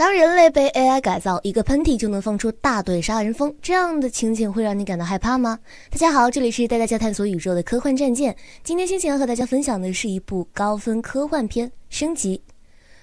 当人类被 AI 改造，一个喷嚏就能放出大队杀人蜂，这样的情景会让你感到害怕吗？大家好，这里是带大家探索宇宙的科幻战舰。今天心情要和大家分享的是一部高分科幻片《升级》。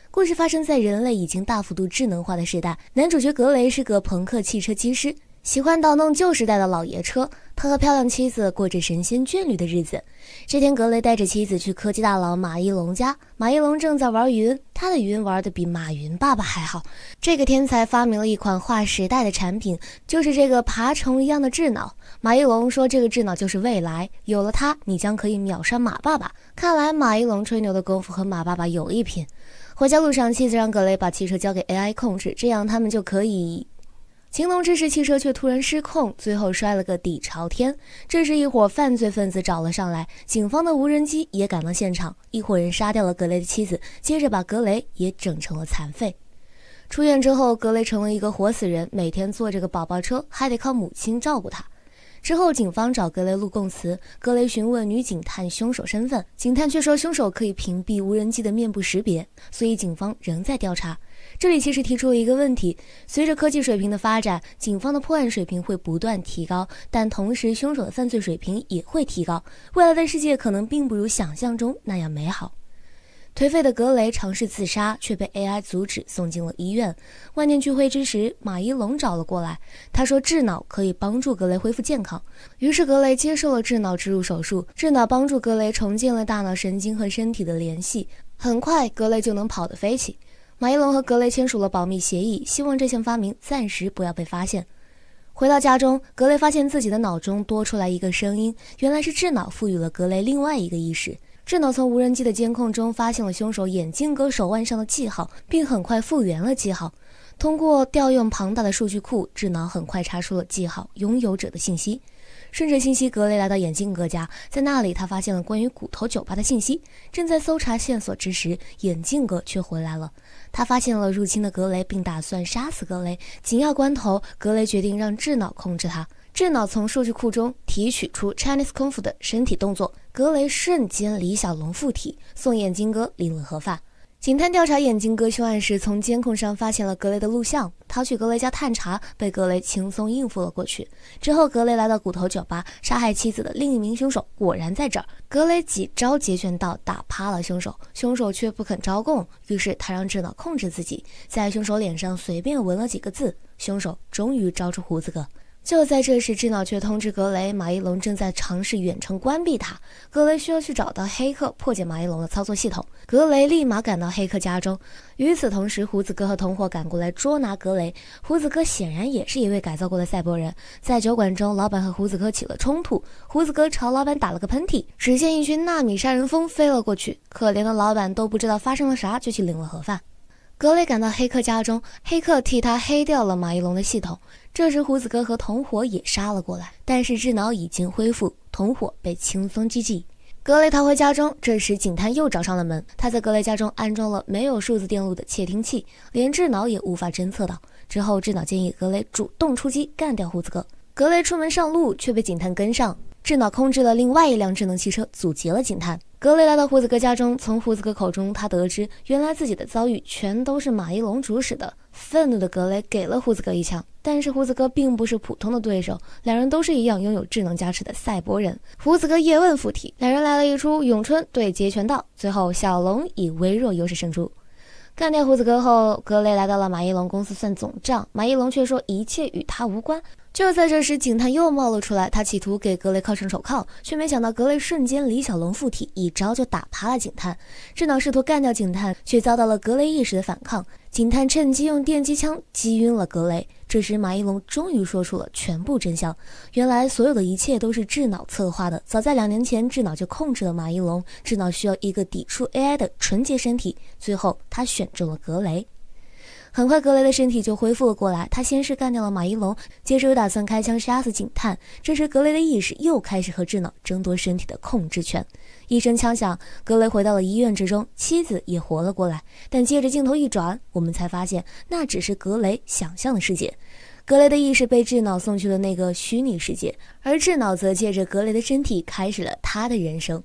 故事发生在人类已经大幅度智能化的时代。男主角格雷是个朋克汽车技师，喜欢捣弄旧时代的老爷车。他和漂亮妻子过着神仙眷侣的日子。这天，格雷带着妻子去科技大佬马一龙家，马一龙正在玩云。他的语音玩的比马云爸爸还好。这个天才发明了一款划时代的产品，就是这个爬虫一样的智脑。马一龙说：“这个智脑就是未来，有了它，你将可以秒杀马爸爸。”看来马一龙吹牛的功夫和马爸爸有一拼。回家路上，妻子让格雷把汽车交给 AI 控制，这样他们就可以。情隆之时，汽车却突然失控，最后摔了个底朝天。这时，一伙犯罪分子找了上来，警方的无人机也赶到现场。一伙人杀掉了格雷的妻子，接着把格雷也整成了残废。出院之后，格雷成了一个活死人，每天坐着个宝宝车，还得靠母亲照顾他。之后，警方找格雷录供词，格雷询问女警探凶手身份，警探却说凶手可以屏蔽无人机的面部识别，所以警方仍在调查。这里其实提出了一个问题：随着科技水平的发展，警方的破案水平会不断提高，但同时凶手的犯罪水平也会提高。未来的世界可能并不如想象中那样美好。颓废的格雷尝试自杀，却被 AI 阻止，送进了医院。万念俱灰之时，马一龙找了过来，他说智脑可以帮助格雷恢复健康。于是格雷接受了智脑植入手术，智脑帮助格雷重建了大脑神经和身体的联系，很快格雷就能跑得飞起。马伊龙和格雷签署了保密协议，希望这项发明暂时不要被发现。回到家中，格雷发现自己的脑中多出来一个声音，原来是智脑赋予了格雷另外一个意识。智脑从无人机的监控中发现了凶手眼镜哥手腕上的记号，并很快复原了记号。通过调用庞大的数据库，智脑很快查出了记号拥有者的信息。顺着信息，格雷来到眼镜哥家，在那里他发现了关于骨头酒吧的信息。正在搜查线索之时，眼镜哥却回来了。他发现了入侵的格雷，并打算杀死格雷。紧要关头，格雷决定让智脑控制他。智脑从数据库中提取出 Chinese Kung Fu 的身体动作，格雷瞬间李小龙附体，送眼镜哥领了盒饭。警探调查眼镜哥凶案时，从监控上发现了格雷的录像，逃去格雷家探查，被格雷轻松应付了过去。之后，格雷来到骨头酒吧，杀害妻子的另一名凶手果然在这儿。格雷几招截拳道打趴了凶手，凶手却不肯招供，于是他让智脑控制自己，在凶手脸上随便纹了几个字，凶手终于招出胡子哥。就在这时，智脑却通知格雷，马一龙正在尝试远程关闭它。格雷需要去找到黑客，破解马一龙的操作系统。格雷立马赶到黑客家中。与此同时，胡子哥和同伙赶过来捉拿格雷。胡子哥显然也是一位改造过的赛博人。在酒馆中，老板和胡子哥起了冲突。胡子哥朝老板打了个喷嚏，只见一群纳米杀人蜂飞了过去，可怜的老板都不知道发生了啥，就去领了盒饭。格雷赶到黑客家中，黑客替他黑掉了马一龙的系统。这时，胡子哥和同伙也杀了过来，但是智脑已经恢复，同伙被轻松击毙。格雷逃回家中，这时警探又找上了门。他在格雷家中安装了没有数字电路的窃听器，连智脑也无法侦测到。之后，智脑建议格雷主动出击，干掉胡子哥。格雷出门上路，却被警探跟上。智脑控制了另外一辆智能汽车，阻截了警探。格雷来到胡子哥家中，从胡子哥口中，他得知原来自己的遭遇全都是马一龙主使的。愤怒的格雷给了胡子哥一枪，但是胡子哥并不是普通的对手，两人都是一样拥有智能加持的赛博人。胡子哥叶问附体，两人来了一出咏春对截拳道，最后小龙以微弱优势胜出。干掉胡子哥后，格雷来到了马一龙公司算总账，马一龙却说一切与他无关。就在这时，警探又冒了出来。他企图给格雷铐上手铐，却没想到格雷瞬间李小龙附体，一招就打趴了警探。智脑试图干掉警探，却遭到了格雷意识的反抗。警探趁机用电击枪击晕了格雷。这时，马一龙终于说出了全部真相：原来，所有的一切都是智脑策划的。早在两年前，智脑就控制了马一龙。智脑需要一个抵触 AI 的纯洁身体，最后他选中了格雷。很快，格雷的身体就恢复了过来。他先是干掉了马一龙，接着又打算开枪杀死警探。这时，格雷的意识又开始和智脑争夺身体的控制权。一声枪响，格雷回到了医院之中，妻子也活了过来。但接着镜头一转，我们才发现那只是格雷想象的世界。格雷的意识被智脑送去了那个虚拟世界，而智脑则借着格雷的身体开始了他的人生。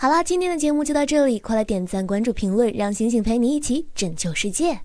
好啦，今天的节目就到这里，快来点赞、关注、评论，让星星陪你一起拯救世界。